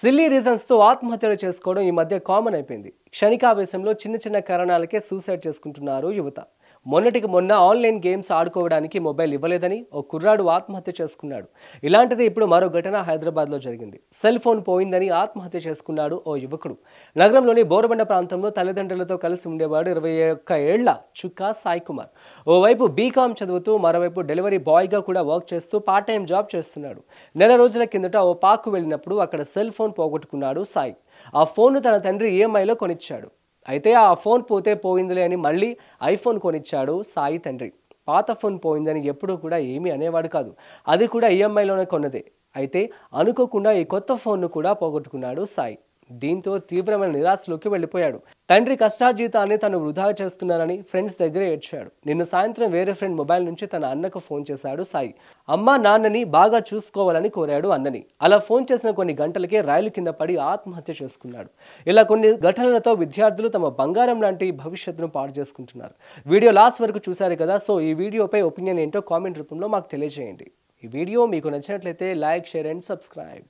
silly రీజన్స్తో ఆత్మహత్యలు చేసుకోవడం ఈ మధ్య కామన్ అయిపోయింది క్షణికావేశంలో చిన్న చిన్న కారణాలకే సూసైడ్ చేసుకుంటున్నారు యువత మొన్నటికి మొన్న ఆన్లైన్ గేమ్స్ ఆడుకోవడానికి మొబైల్ ఇవ్వలేదని ఓ కుర్రాడు ఆత్మహత్య చేసుకున్నాడు ఇలాంటిది ఇప్పుడు మరో ఘటన హైదరాబాద్లో జరిగింది సెల్ ఫోన్ పోయిందని ఆత్మహత్య చేసుకున్నాడు ఓ యువకుడు నగరంలోని బోరబండ ప్రాంతంలో తల్లిదండ్రులతో కలిసి ఉండేవాడు ఇరవై ఒక్క ఏళ్ల చుక్కా సాయి కుమార్ ఓవైపు బీకామ్ చదువుతూ మరోవైపు డెలివరీ బాయ్గా కూడా వర్క్ చేస్తూ పార్ట్ టైం జాబ్ చేస్తున్నాడు నెల రోజుల కిందట ఓ పార్కు వెళ్ళినప్పుడు అక్కడ సెల్ ఫోన్ పోగొట్టుకున్నాడు సాయి ఆ ఫోన్ను తన తండ్రి ఈఎంఐలో కొనిచ్చాడు అయితే ఆ ఫోన్ పోతే పోయిందిలే అని మళ్ళీ ఐఫోన్ కొనిచ్చాడు సాయి తండ్రి పాత ఫోన్ పోయిందని ఎప్పుడూ కూడా ఏమీ అనేవాడు కాదు అది కూడా ఈఎంఐలోనే కొన్నదే అయితే అనుకోకుండా ఈ కొత్త ఫోన్ను కూడా పోగొట్టుకున్నాడు సాయి దీంతో తీవ్రమైన నిరాశలోకి వెళ్ళిపోయాడు తండ్రి కష్టార్జీతాన్ని తను వృధా చేస్తున్నానని ఫ్రెండ్స్ దగ్గరే ఏడ్చాడు నిన్న సాయంత్రం వేరే ఫ్రెండ్ మొబైల్ నుంచి తన అన్నకు ఫోన్ చేశాడు సాయి అమ్మ నాన్నని బాగా చూసుకోవాలని కోరాడు అన్నని అలా ఫోన్ చేసిన కొన్ని గంటలకే రైలు కింద పడి ఆత్మహత్య చేసుకున్నాడు ఇలా కొన్ని ఘటనలతో విద్యార్థులు తమ బంగారం లాంటి భవిష్యత్తును పాడు చేసుకుంటున్నారు వీడియో లాస్ట్ వరకు చూశారు కదా సో ఈ వీడియోపై ఒపీనియన్ ఏంటో కామెంట్ రూపంలో మాకు తెలియజేయండి ఈ వీడియో మీకు నచ్చినట్లయితే లైక్ షేర్ అండ్ సబ్స్క్రైబ్